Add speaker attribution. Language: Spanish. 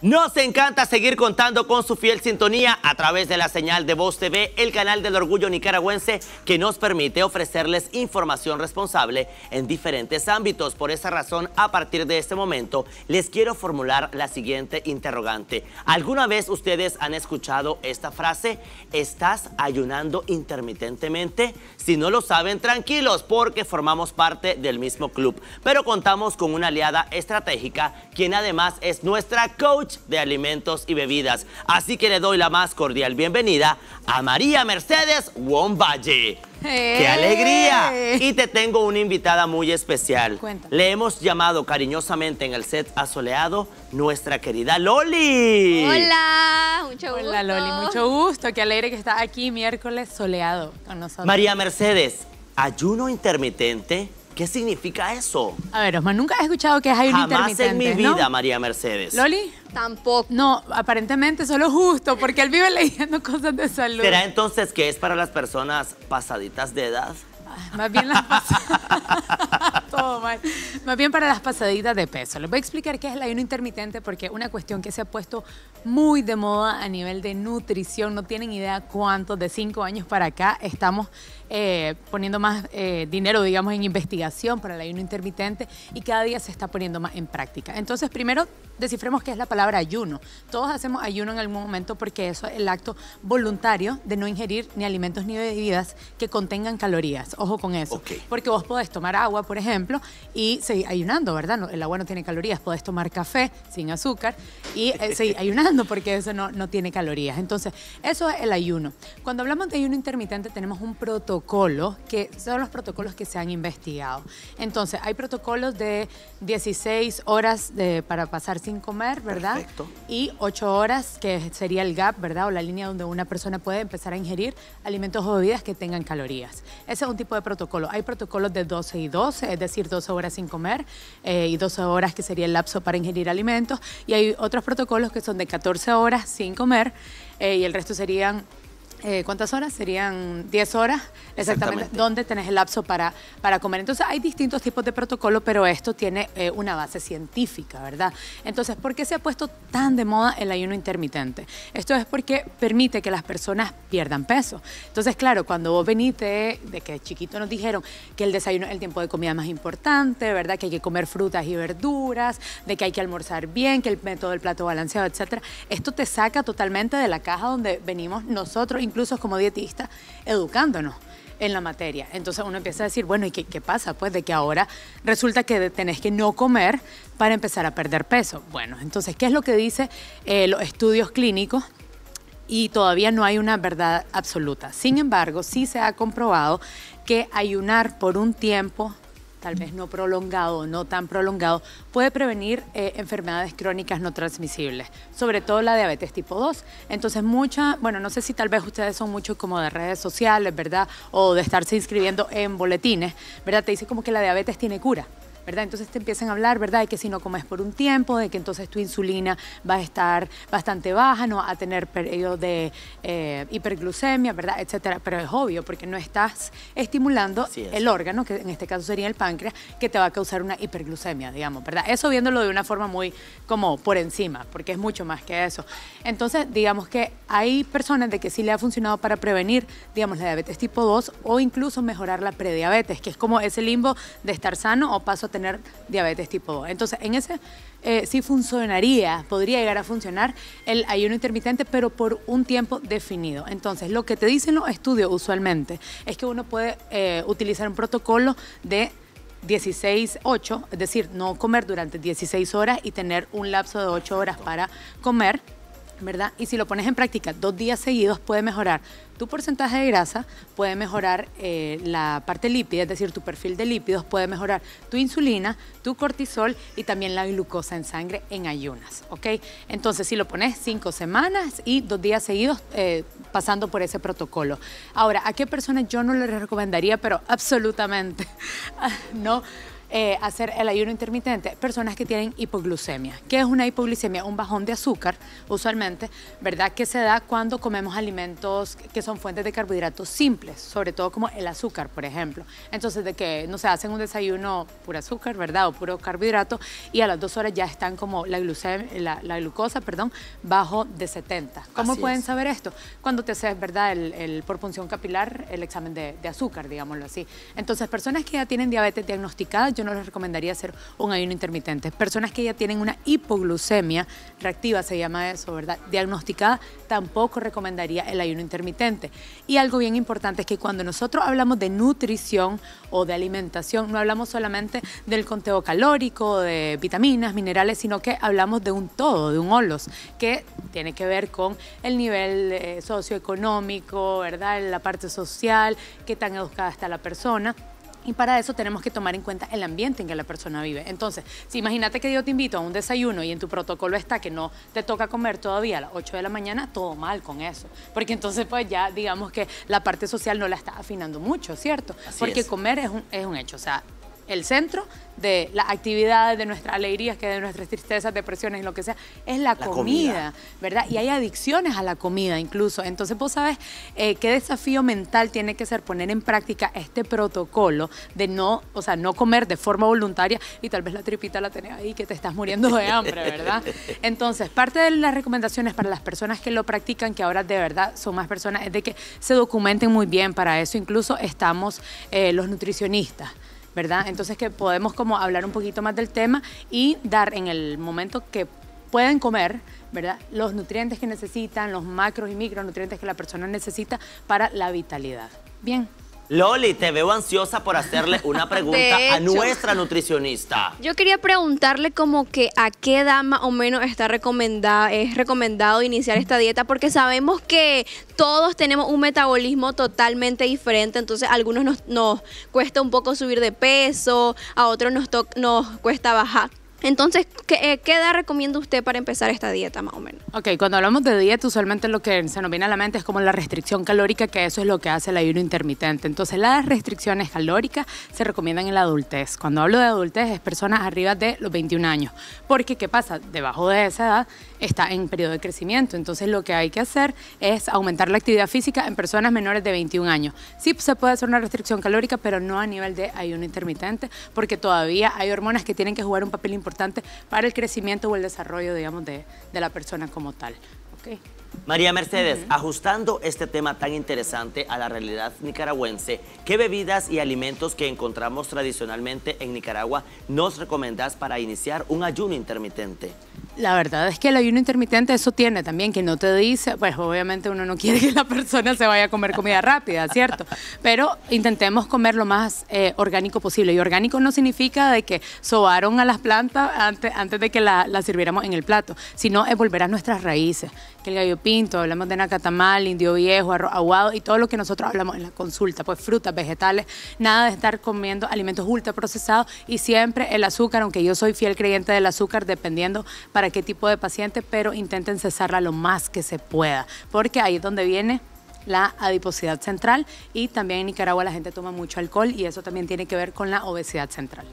Speaker 1: Nos encanta seguir contando con su fiel sintonía a través de la señal de Voz TV, el canal del orgullo nicaragüense que nos permite ofrecerles información responsable en diferentes ámbitos. Por esa razón, a partir de este momento, les quiero formular la siguiente interrogante. ¿Alguna vez ustedes han escuchado esta frase? ¿Estás ayunando intermitentemente? Si no lo saben, tranquilos, porque formamos parte del mismo club. Pero contamos con una aliada estratégica, quien además es nuestra coach de alimentos y bebidas. Así que le doy la más cordial bienvenida a María Mercedes Womballe.
Speaker 2: ¡Qué ¡Eh! alegría!
Speaker 1: Y te tengo una invitada muy especial. Le hemos llamado cariñosamente en el set asoleado nuestra querida Loli. Hola,
Speaker 2: mucho gusto. Hola Loli, mucho gusto. Qué alegre que está aquí miércoles soleado con nosotros. María Mercedes,
Speaker 1: ayuno intermitente ¿Qué significa eso?
Speaker 2: A ver, Osman, nunca he escuchado que es ayuno Jamás en mi vida,
Speaker 1: María Mercedes. ¿Loli?
Speaker 2: Tampoco. No, aparentemente solo justo, porque él vive leyendo cosas de salud. ¿Será
Speaker 1: entonces que es para las personas pasaditas de edad?
Speaker 2: más bien para las pasaditas de peso. Les voy a explicar qué es el ayuno intermitente porque es una cuestión que se ha puesto muy de moda a nivel de nutrición. No tienen idea cuánto, de cinco años para acá estamos eh, poniendo más eh, dinero, digamos, en investigación para el ayuno intermitente y cada día se está poniendo más en práctica. Entonces, primero descifremos qué es la palabra ayuno. Todos hacemos ayuno en algún momento porque eso es el acto voluntario de no ingerir ni alimentos ni bebidas que contengan calorías con eso. Porque vos podés tomar agua, por ejemplo, y seguir ayunando, ¿verdad? el agua no tiene calorías. Podés tomar café sin azúcar y eh, seguir ayunando porque eso no, no tiene calorías. Entonces, eso es el ayuno. Cuando hablamos de ayuno intermitente, tenemos un protocolo que son los protocolos que se han investigado. Entonces, hay protocolos de 16 horas de, para pasar sin comer, ¿verdad? Y 8 horas, que sería el gap, ¿verdad? O la línea donde una persona puede empezar a ingerir alimentos o bebidas que tengan calorías. Ese es un tipo protocolo. Hay protocolos de 12 y 12, es decir, 12 horas sin comer eh, y 12 horas que sería el lapso para ingerir alimentos. Y hay otros protocolos que son de 14 horas sin comer eh, y el resto serían eh, ¿Cuántas horas? Serían 10 horas, exactamente, ¿Dónde donde tenés el lapso para, para comer. Entonces, hay distintos tipos de protocolo, pero esto tiene eh, una base científica, ¿verdad? Entonces, ¿por qué se ha puesto tan de moda el ayuno intermitente? Esto es porque permite que las personas pierdan peso. Entonces, claro, cuando vos veniste, de que chiquito nos dijeron que el desayuno es el tiempo de comida más importante, ¿verdad? Que hay que comer frutas y verduras, de que hay que almorzar bien, que el método del plato balanceado, etcétera. Esto te saca totalmente de la caja donde venimos nosotros incluso como dietista, educándonos en la materia. Entonces uno empieza a decir, bueno, ¿y qué, pasa? Pues de que ahora resulta que tenés que no comer para empezar a perder peso. Bueno, entonces, ¿qué es lo que dicen eh, los estudios clínicos? Y todavía no hay una verdad absoluta. Sin embargo, sí se ha comprobado que ayunar por un tiempo tal vez no prolongado no tan prolongado, puede prevenir eh, enfermedades crónicas no transmisibles, sobre todo la diabetes tipo 2. Entonces, mucha, bueno, no sé si tal vez ustedes son muchos como de redes sociales, ¿verdad? O de estarse inscribiendo en boletines, ¿verdad? Te dice como que la diabetes tiene cura. Entonces te empiezan a hablar, ¿verdad? De que si no comes por un tiempo, de que entonces tu insulina va a estar bastante baja, no va a tener periodo de eh, hiperglucemia, ¿verdad? Etcétera. Pero es obvio porque no estás estimulando el órgano, que en este caso sería el páncreas, que te va a causar una hiperglucemia, digamos, ¿verdad? Eso viéndolo de una forma muy como por encima, porque es mucho más que eso. Entonces, digamos que hay personas de que sí le ha funcionado para prevenir, digamos, la diabetes tipo 2 o incluso mejorar la prediabetes, que es como ese limbo de estar sano o paso a tener tener diabetes tipo 2. Entonces, en ese eh, sí funcionaría, podría llegar a funcionar el ayuno intermitente, pero por un tiempo definido. Entonces, lo que te dicen los estudios usualmente es que uno puede eh, utilizar un protocolo de 16-8, es decir, no comer durante 16 horas y tener un lapso de 8 horas para comer ¿verdad? Y si lo pones en práctica dos días seguidos, puede mejorar tu porcentaje de grasa, puede mejorar eh, la parte lípida, es decir, tu perfil de lípidos, puede mejorar tu insulina, tu cortisol y también la glucosa en sangre en ayunas, ¿ok? Entonces, si lo pones cinco semanas y dos días seguidos eh, pasando por ese protocolo. Ahora, ¿a qué personas yo no les recomendaría, pero absolutamente, ah, no? Eh, hacer el ayuno intermitente personas que tienen hipoglucemia. ¿Qué es una hipoglucemia? Un bajón de azúcar, usualmente, ¿verdad? Que se da cuando comemos alimentos que son fuentes de carbohidratos simples, sobre todo como el azúcar, por ejemplo. Entonces, de que no se hacen un desayuno puro azúcar, ¿verdad? O puro carbohidrato, y a las dos horas ya están como la, glucemia, la, glucosa, perdón, bajo de 70. ¿Cómo pueden saber esto? Cuando te haces, ¿verdad? El, por punción capilar, el examen de, de azúcar, digámoslo así. Entonces, personas que ya tienen diabetes diagnosticada, no les recomendaría hacer un ayuno intermitente. Personas que ya tienen una hipoglucemia reactiva, se llama eso, ¿verdad? Diagnosticada, tampoco recomendaría el ayuno intermitente. Y algo bien importante es que cuando nosotros hablamos de nutrición o de alimentación, no hablamos solamente del conteo calórico, de vitaminas, minerales, sino que hablamos de un todo, de un holos, que tiene que ver con el nivel eh, socioeconómico, ¿verdad? La parte social, qué tan educada está la persona. Y para eso tenemos que tomar en cuenta el ambiente en que la persona vive. Entonces, si imagínate que yo te invito a un desayuno y en tu protocolo está que no te toca comer todavía a las 8 de la mañana, todo mal con eso. Porque entonces, pues ya digamos que la parte social no la está afinando mucho, ¿cierto? Porque comer es un, es un hecho. O sea, el centro de las actividades, de nuestras alegrías, que de nuestras tristezas, depresiones, lo que sea, es la, comida, ¿verdad? Y hay adicciones a la comida incluso. Entonces vos sabes eh, qué desafío mental tiene que ser poner en práctica este protocolo de no, o sea, no comer de forma voluntaria y tal vez la tripita la tenés ahí que te estás muriendo de hambre, ¿verdad? Entonces, parte de las recomendaciones para las personas que lo practican, que ahora de verdad son más personas, es de que se documenten muy bien para eso. Incluso estamos eh, los nutricionistas. Entonces que podemos como hablar un poquito más del tema y dar en el momento que pueden comer, ¿verdad? Los nutrientes que necesitan, los macros y micronutrientes que la persona necesita para la vitalidad. Bien.
Speaker 1: Loli, te veo ansiosa por hacerle una pregunta a nuestra nutricionista.
Speaker 2: Yo quería preguntarle como
Speaker 1: que a qué edad más o menos está recomendada, es recomendado iniciar esta dieta, porque sabemos que todos tenemos un metabolismo totalmente diferente, entonces a algunos nos, cuesta un poco subir de peso, a otros nos, nos cuesta bajar entonces, ¿qué, eh, ¿qué, edad recomienda usted para empezar esta dieta más o menos?
Speaker 2: Ok, cuando hablamos de dieta, usualmente lo que se nos viene a la mente es como la restricción calórica, que eso es lo que hace el ayuno intermitente. Entonces, las restricciones calóricas se recomiendan en la adultez. Cuando hablo de adultez es personas arriba de los 21 años, porque ¿qué pasa? Debajo de esa edad está en periodo de crecimiento, entonces lo que hay que hacer es aumentar la actividad física en personas menores de 21 años. Sí se puede hacer una restricción calórica, pero no a nivel de ayuno intermitente, porque todavía hay hormonas que tienen que jugar un papel importante importante para el crecimiento o el desarrollo, digamos, de, la persona como tal.
Speaker 1: María Mercedes, ajustando este tema tan interesante a la realidad nicaragüense, ¿qué bebidas y alimentos que encontramos tradicionalmente en Nicaragua nos recomendás para iniciar un ayuno intermitente?
Speaker 2: La verdad es que el ayuno intermitente eso tiene también, que no te dice, pues obviamente uno no quiere que la persona se vaya a comer comida rápida, ¿cierto? Pero intentemos comer lo más eh, orgánico posible. Y orgánico no significa de que sobaron a las plantas antes, antes de que las sirviéramos en el plato, sino es volver a nuestras raíces, que el pinto, hablamos de nacatamal, indio viejo, arroz aguado y todo lo que nosotros hablamos en la consulta, pues frutas, vegetales, nada de estar comiendo alimentos ultraprocesados y siempre el azúcar, aunque yo soy fiel creyente del azúcar, dependiendo para qué tipo de paciente, pero intenten cesarla lo más que se pueda, porque ahí es donde viene la adiposidad central y también en Nicaragua la gente toma mucho alcohol y eso también tiene que ver con la obesidad central.